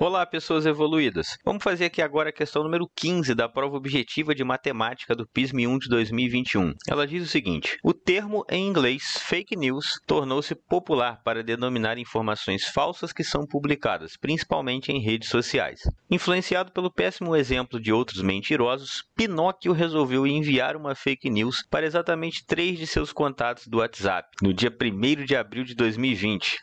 Olá, pessoas evoluídas. Vamos fazer aqui agora a questão número 15 da prova objetiva de matemática do PISM 1 de 2021. Ela diz o seguinte: O termo em inglês fake news tornou-se popular para denominar informações falsas que são publicadas, principalmente em redes sociais. Influenciado pelo péssimo exemplo de outros mentirosos, Pinóquio resolveu enviar uma fake news para exatamente três de seus contatos do WhatsApp no dia 1 de abril de 2020.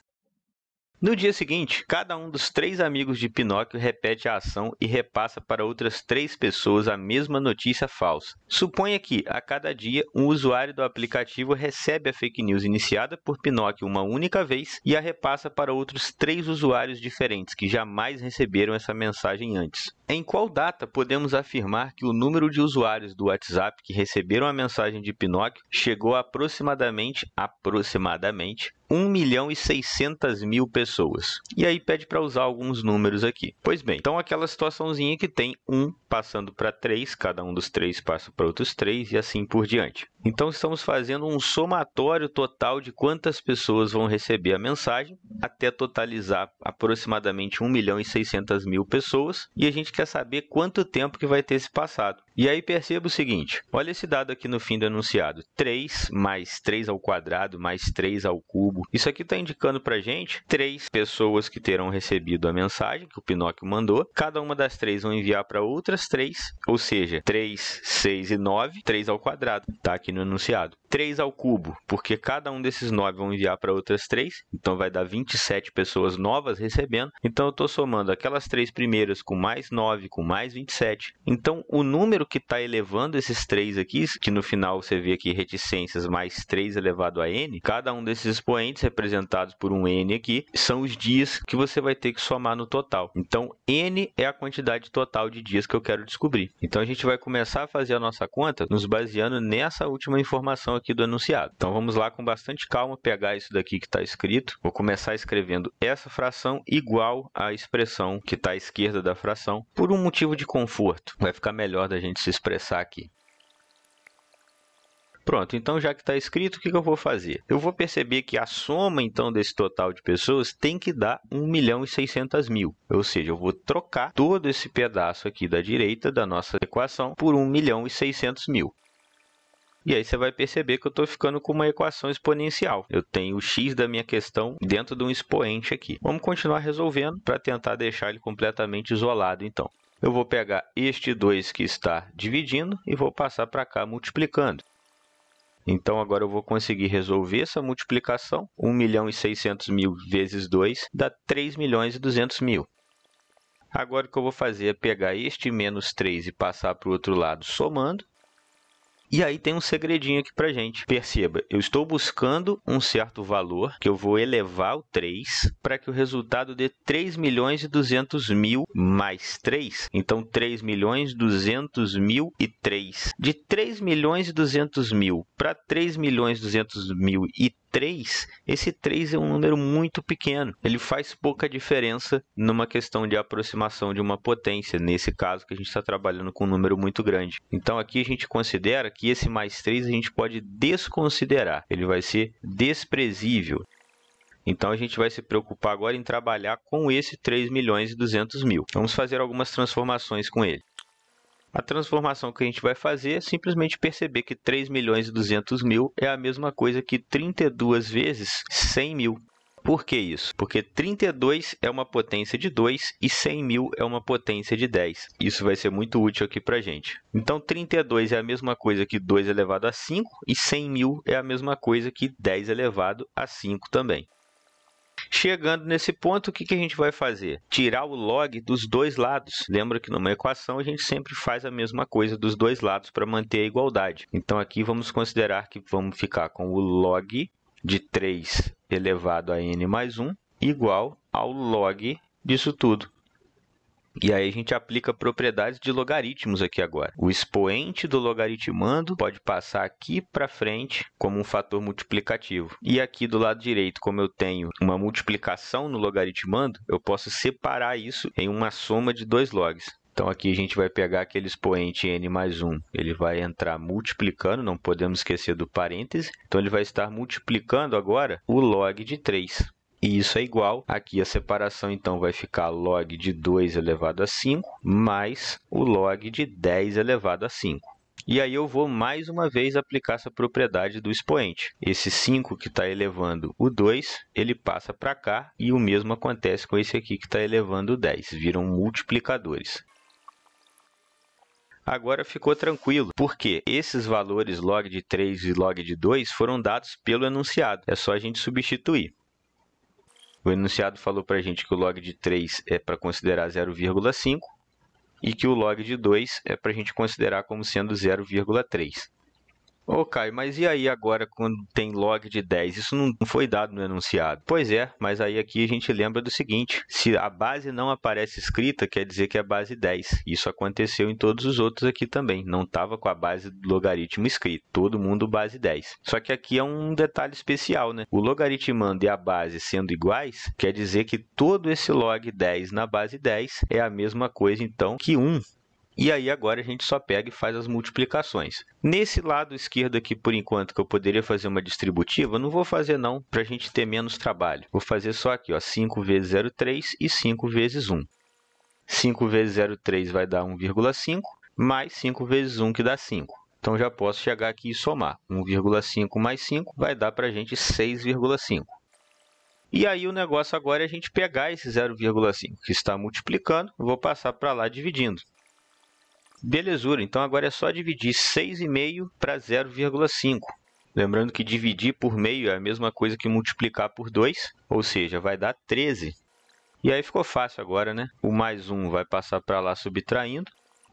No dia seguinte, cada um dos três amigos de Pinóquio repete a ação e repassa para outras três pessoas a mesma notícia falsa. Suponha que, a cada dia, um usuário do aplicativo recebe a fake news iniciada por Pinóquio uma única vez e a repassa para outros três usuários diferentes que jamais receberam essa mensagem antes. Em qual data podemos afirmar que o número de usuários do WhatsApp que receberam a mensagem de Pinóquio chegou a aproximadamente, aproximadamente 1 milhão e 600 mil pessoas. E aí pede para usar alguns números aqui. Pois bem, então aquela situaçãozinha que tem 1 passando para 3, cada um dos 3 passa para outros 3 e assim por diante. Então estamos fazendo um somatório total de quantas pessoas vão receber a mensagem, até totalizar aproximadamente 1 milhão e 600 mil pessoas, e a gente quer saber quanto tempo que vai ter se passado. E aí perceba o seguinte, olha esse dado aqui no fim do enunciado, 3 mais 3 ao quadrado mais 3 ao cubo. Isso aqui está indicando para a gente três pessoas que terão recebido a mensagem que o Pinóquio mandou. Cada uma das três vão enviar para outras três, ou seja, 3, 6 e 9, 3 ao quadrado, está aqui no enunciado. 3 ao cubo, porque cada um desses 9 vão enviar para outras 3, então vai dar 27 pessoas novas recebendo. Então eu estou somando aquelas três primeiras com mais 9, com mais 27. Então o número que está elevando esses três aqui, que no final você vê aqui reticências mais 3 elevado a n, cada um desses expoentes representados por um n aqui, são os dias que você vai ter que somar no total. Então, n é a quantidade total de dias que eu quero descobrir. Então, a gente vai começar a fazer a nossa conta nos baseando nessa última informação aqui do enunciado. Então, vamos lá com bastante calma pegar isso daqui que está escrito. Vou começar escrevendo essa fração igual à expressão que está à esquerda da fração, por um motivo de conforto. Vai ficar melhor da gente gente se expressar aqui. Pronto, então já que está escrito, o que, que, eu vou fazer? Eu vou perceber que a soma então desse total de pessoas tem que dar 1 milhão e 600 mil. Ou seja, eu vou trocar todo esse pedaço aqui da direita da nossa equação por 1 milhão e 600 mil. E aí você vai perceber que eu estou ficando com uma equação exponencial. Eu tenho o x da minha questão dentro de um expoente aqui. Vamos continuar resolvendo para tentar deixar ele completamente isolado então. Eu vou pegar este 2 que está dividindo e vou passar para cá multiplicando. Então, agora eu vou conseguir resolver essa multiplicação. 1 milhão e 600 mil vezes 2 dá 3 milhões e 200 mil. Agora, o que eu vou fazer é pegar este menos 3 e passar para o outro lado somando. E aí tem um segredinho aqui pra gente. Perceba, eu estou buscando um certo valor que eu vou elevar o 3 para que o resultado dê 3 milhões e 200 mil mais 3. Então 3 milhões 200 mil e 3. De 3 milhões e 200 mil para 3 milhões 200 mil e 3, esse 3 é um número muito pequeno. Ele faz pouca diferença numa questão de aproximação de uma potência, nesse caso que a gente está trabalhando com um número muito grande. Então aqui a gente considera que esse mais 3 a gente pode desconsiderar, ele vai ser desprezível. Então a gente vai se preocupar agora em trabalhar com esse 3 milhões e 200 mil. Vamos fazer algumas transformações com ele. A transformação que a gente vai fazer é simplesmente perceber que 3 milhões e 200 mil é a mesma coisa que 32 vezes 100 mil. Por que isso? Porque 32 é uma potência de 2 e 100 mil é uma potência de 10. Isso vai ser muito útil aqui para a gente. Então, 32 é a mesma coisa que 2 elevado a 5 e 100 mil é a mesma coisa que 10 elevado a 5 também. Chegando nesse ponto, o que, que a gente vai fazer? Tirar o log dos dois lados. Lembra que numa equação a gente sempre faz a mesma coisa dos dois lados para manter a igualdade. Então aqui vamos considerar que vamos ficar com o log de 3 elevado a n mais 1 igual ao log disso tudo. E aí a gente aplica propriedades de logaritmos aqui agora. O expoente do logaritmando pode passar aqui para frente como um fator multiplicativo. E aqui do lado direito, como eu tenho uma multiplicação no logaritmando, eu posso separar isso em uma soma de dois logs. Então aqui a gente vai pegar aquele expoente n mais 1, ele vai entrar multiplicando, não podemos esquecer do parêntese. Então ele vai estar multiplicando agora o log de 3. E isso é igual, aqui a separação então vai ficar log de 2 elevado a 5 mais o log de 10 elevado a 5. E aí eu vou mais uma vez aplicar essa propriedade do expoente. Esse 5 que está elevando o 2, ele passa para cá e o mesmo acontece com esse aqui que está elevando o 10, viram multiplicadores. Agora ficou tranquilo, porque esses valores log de 3 e log de 2 foram dados pelo enunciado, é só a gente substituir. O enunciado falou para a gente que o log de 3 é para considerar 0,5 e que o log de 2 é para a gente considerar como sendo 0,3. Ô oh, Caio, mas e aí agora quando tem log de 10? Isso não foi dado no enunciado. É pois é, mas aí aqui a gente lembra do seguinte: se a base não aparece escrita, quer dizer que é a base 10. Isso aconteceu em todos os outros aqui também. Não estava com a base do logaritmo escrita. Todo mundo base 10. Só que aqui é um detalhe especial, né? O logaritmando e a base sendo iguais, quer dizer que todo esse log 10 na base 10 é a mesma coisa então que 1 e aí agora a gente só pega e faz as multiplicações. Nesse lado esquerdo aqui, por enquanto, que eu poderia fazer uma distributiva, não vou fazer não, para a gente ter menos trabalho. Vou fazer só aqui, ó, 5 vezes 0,3 e 5 vezes 1. 5 vezes 0,3 vai dar 1,5, mais 5 vezes 1 que dá 5. Então já posso chegar aqui e somar. 1,5 mais 5 vai dar para a gente 6,5. E aí o negócio agora é a gente pegar esse 0,5 que está multiplicando, vou passar para lá dividindo. Belezura, então agora é só dividir 6,5 para 0,5. Lembrando que dividir por meio é a mesma coisa que multiplicar por 2, ou seja, vai dar 13. E aí ficou fácil agora, né? O mais 1 vai passar para lá subtraindo,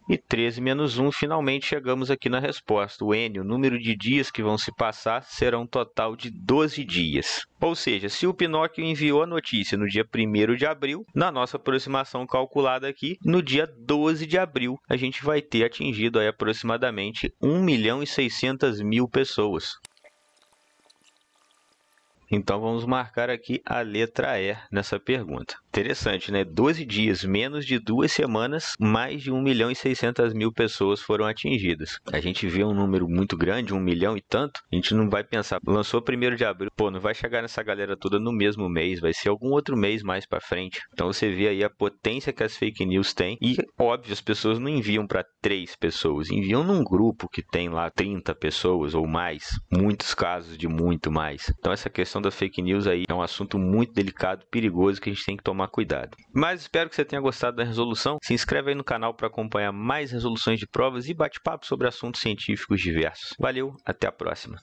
e 13 menos 1, finalmente chegamos aqui na resposta. O N, o número de dias que vão se passar, será um total de 12 dias. Ou seja, se o Pinóquio enviou a notícia no dia 1 de abril, na nossa aproximação calculada aqui, no dia 12 de abril, a gente vai ter atingido aí aproximadamente 1 milhão e 600 mil pessoas. Então vamos marcar aqui a letra E nessa pergunta. Interessante, né? 12 dias, menos de duas semanas, mais de 1 milhão e 600 mil pessoas foram atingidas. A gente vê um número muito grande, 1 milhão e tanto, a gente não vai pensar, lançou 1 de abril, pô, não vai chegar nessa galera toda no mesmo mês, vai ser algum outro mês mais para frente. Então você vê aí a potência que as fake news têm e, óbvio, as pessoas não enviam para três pessoas, enviam num grupo que tem lá 30 pessoas ou mais, muitos casos de muito mais. Então essa questão da fake news aí é um assunto muito delicado, perigoso, que a gente tem que tomar tomar cuidado. Mas espero que você tenha gostado da resolução. Se inscreve aí no canal para acompanhar mais resoluções de provas e bate-papo sobre assuntos científicos diversos. Valeu, até a próxima.